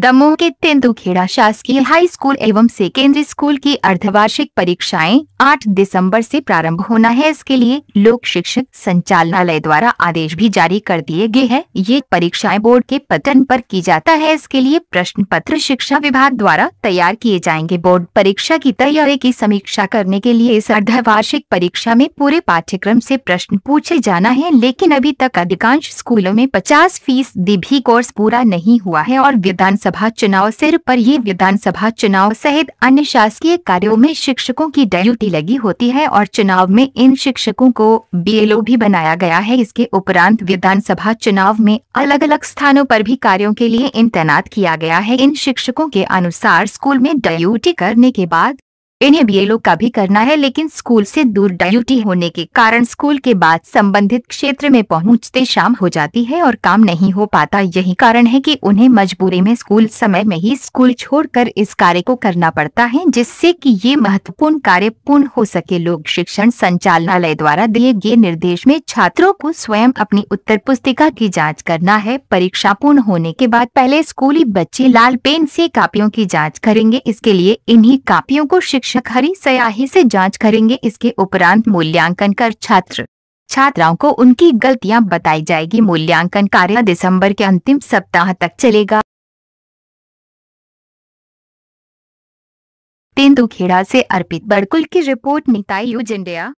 दमोह के तेंदुखेड़ा शासकीय high school एवं सेकेंडरी स्कूल की अर्धवार्षिक परीक्षाएं 8 दिसंबर से प्रारंभ होना है इसके लिए लोक शिक्षक संचालनालय द्वारा आदेश भी जारी कर दिए गए हैं ये परीक्षाएं बोर्ड के पतन पर की जाता है इसके लिए प्रश्न पत्र शिक्षा विभाग द्वारा तैयार किए जाएंगे बोर्ड परीक्षा की तैयारी की समीक्षा करने के लिए इस अर्धवार्षिक परीक्षा में पूरे पाठ्यक्रम ऐसी प्रश्न पूछे जाना है लेकिन अभी तक अधिकांश स्कूलों में पचास फीसदी भी कोर्स पूरा नहीं हुआ है और विधानसभा विधानसभा चुनाव सिर पर ये विधानसभा चुनाव सहित अन्य शासकीय कार्यों में शिक्षकों की ड्यूटी लगी होती है और चुनाव में इन शिक्षकों को बीएलओ भी बनाया गया है इसके उपरांत विधानसभा चुनाव में अलग अलग स्थानों पर भी कार्यों के लिए इन तैनात किया गया है इन शिक्षकों के अनुसार स्कूल में ड्यूटी करने के बाद इन्हें बीएलओ का भी करना है लेकिन स्कूल से दूर ड्यूटी होने के कारण स्कूल के बाद संबंधित क्षेत्र में पहुंचते शाम हो जाती है और काम नहीं हो पाता यही कारण है कि उन्हें मजबूरी में स्कूल समय में ही स्कूल छोड़कर इस कार्य को करना पड़ता है जिससे कि ये महत्वपूर्ण कार्य पूर्ण हो सके लोग शिक्षण संचालनालय द्वारा दिए गए निर्देश में छात्रों को स्वयं अपनी उत्तर पुस्तिका की जाँच करना है परीक्षा पूर्ण होने के बाद पहले स्कूली बच्चे लाल पेन ऐसी कापियों की जाँच करेंगे इसके लिए इन्ही कापियों को शिक्षा शिक्षक हरी सयाही से जांच करेंगे इसके उपरांत मूल्यांकन कर छात्र छात्राओं को उनकी गलतियां बताई जाएगी मूल्यांकन कार्य दिसंबर के अंतिम सप्ताह तक चलेगा तेंदुखेड़ा से अर्पित बड़कुल की रिपोर्ट निताई यूज इंडिया